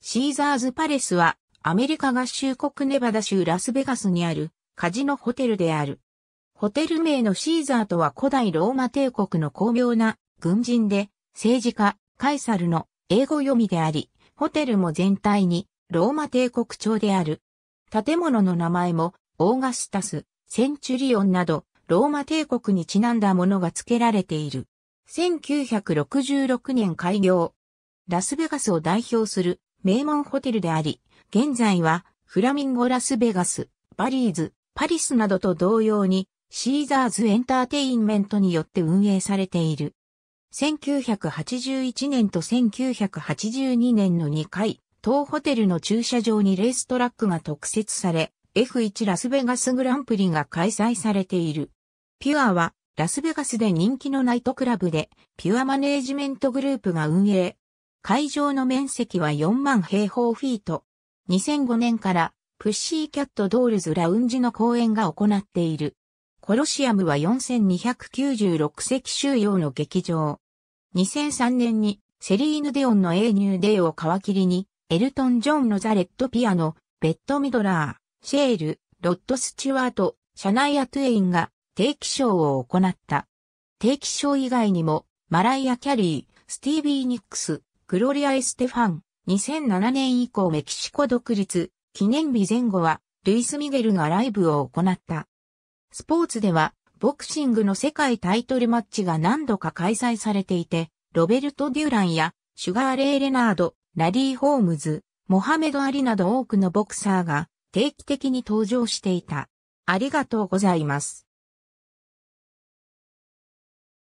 シーザーズパレスはアメリカ合衆国ネバダ州ラスベガスにあるカジノホテルである。ホテル名のシーザーとは古代ローマ帝国の巧妙な軍人で政治家カイサルの英語読みであり、ホテルも全体にローマ帝国調である。建物の名前もオーガスタス、センチュリオンなどローマ帝国にちなんだものが付けられている。1966年開業。ラスベガスを代表する名門ホテルであり、現在はフラミンゴラスベガス、バリーズ、パリスなどと同様に、シーザーズエンターテインメントによって運営されている。1981年と1982年の2回、当ホテルの駐車場にレーストラックが特設され、F1 ラスベガスグランプリが開催されている。ピュアは、ラスベガスで人気のナイトクラブで、ピュアマネージメントグループが運営、会場の面積は4万平方フィート。2005年からプッシーキャットドールズラウンジの公演が行っている。コロシアムは4296席収容の劇場。2003年にセリーヌ・デオンの英入デーを皮切りに、エルトン・ジョンのザ・レッド・ピアノ、ベッド・ミドラー、シェール、ロッド・スチュワート、シャナイア・トゥエインが定期賞を行った。定期賞以外にも、マライア・キャリー、スティービー・ニックス、グロリア・エステファン、2007年以降メキシコ独立、記念日前後は、ルイス・ミゲルがライブを行った。スポーツでは、ボクシングの世界タイトルマッチが何度か開催されていて、ロベルト・デュランや、シュガー・レイ・レナード、ラリー・ホームズ、モハメド・アリなど多くのボクサーが定期的に登場していた。ありがとうございます。